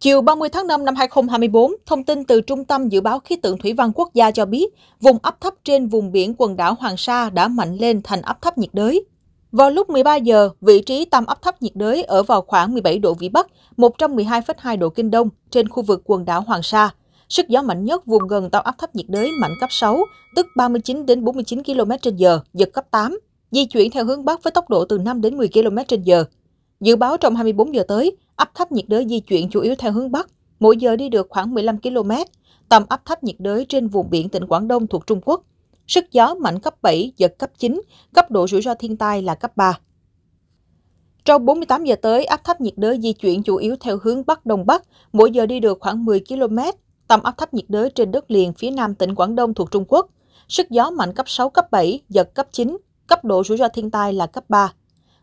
Chiều 30 tháng 5 năm 2024, thông tin từ Trung tâm Dự báo Khí tượng Thủy văn Quốc gia cho biết, vùng áp thấp trên vùng biển quần đảo Hoàng Sa đã mạnh lên thành áp thấp nhiệt đới. Vào lúc 13 giờ, vị trí tâm áp thấp nhiệt đới ở vào khoảng 17 độ Vĩ Bắc, 112,2 độ Kinh Đông trên khu vực quần đảo Hoàng Sa. Sức gió mạnh nhất vùng gần tâm áp thấp nhiệt đới mạnh cấp 6, tức 39 đến 49 km/h, giật cấp 8, di chuyển theo hướng Bắc với tốc độ từ 5 đến 10 km/h, Dự báo trong 24 giờ tới, áp thấp nhiệt đới di chuyển chủ yếu theo hướng Bắc, mỗi giờ đi được khoảng 15 km, tầm áp thấp nhiệt đới trên vùng biển tỉnh Quảng Đông thuộc Trung Quốc. Sức gió mạnh cấp 7, giật cấp 9, cấp độ rủi ro thiên tai là cấp 3. Trong 48 giờ tới, áp thấp nhiệt đới di chuyển chủ yếu theo hướng Bắc Đông Bắc, mỗi giờ đi được khoảng 10 km, tầm áp thấp nhiệt đới trên đất liền phía nam tỉnh Quảng Đông thuộc Trung Quốc. Sức gió mạnh cấp 6, cấp 7, giật cấp 9, cấp độ rủi ro thiên tai là cấp 3.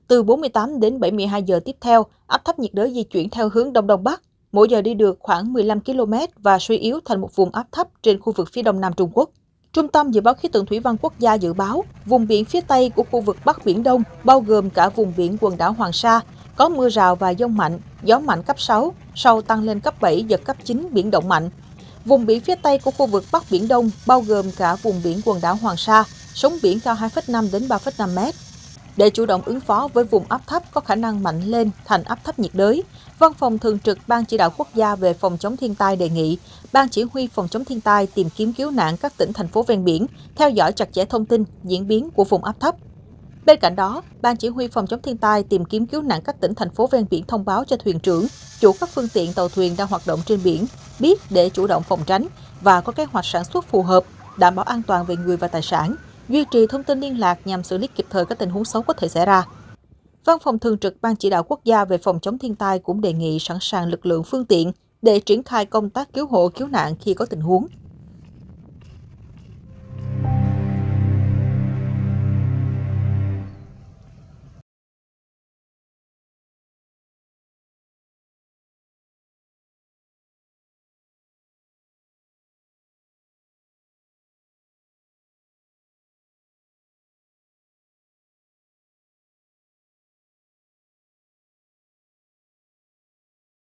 Từ 48 đến 72 giờ tiếp theo, áp thấp nhiệt đới di chuyển theo hướng Đông Đông Bắc, mỗi giờ đi được khoảng 15 km và suy yếu thành một vùng áp thấp trên khu vực phía đông nam Trung Quốc. Trung tâm Dự báo Khí tượng Thủy văn Quốc gia dự báo, vùng biển phía Tây của khu vực Bắc Biển Đông, bao gồm cả vùng biển quần đảo Hoàng Sa, có mưa rào và dông mạnh, gió mạnh cấp 6, sau tăng lên cấp 7, giật cấp 9, biển động mạnh. Vùng biển phía Tây của khu vực Bắc Biển Đông, bao gồm cả vùng biển quần đảo Hoàng Sa, sóng biển cao 2,5 đến 3,5 mét, để chủ động ứng phó với vùng áp thấp có khả năng mạnh lên thành áp thấp nhiệt đới, Văn phòng Thường trực Ban Chỉ đạo Quốc gia về phòng chống thiên tai đề nghị Ban Chỉ huy phòng chống thiên tai tìm kiếm cứu nạn các tỉnh, thành phố ven biển, theo dõi chặt chẽ thông tin, diễn biến của vùng áp thấp. Bên cạnh đó, Ban Chỉ huy phòng chống thiên tai tìm kiếm cứu nạn các tỉnh, thành phố ven biển thông báo cho thuyền trưởng, chủ các phương tiện tàu thuyền đang hoạt động trên biển, biết để chủ động phòng tránh và có kế hoạch sản xuất phù hợp, đảm bảo an toàn về người và tài sản, duy trì thông tin liên lạc nhằm xử lý kịp thời các tình huống xấu có thể xảy ra. Văn phòng thường trực Ban chỉ đạo quốc gia về phòng chống thiên tai cũng đề nghị sẵn sàng lực lượng phương tiện để triển khai công tác cứu hộ cứu nạn khi có tình huống.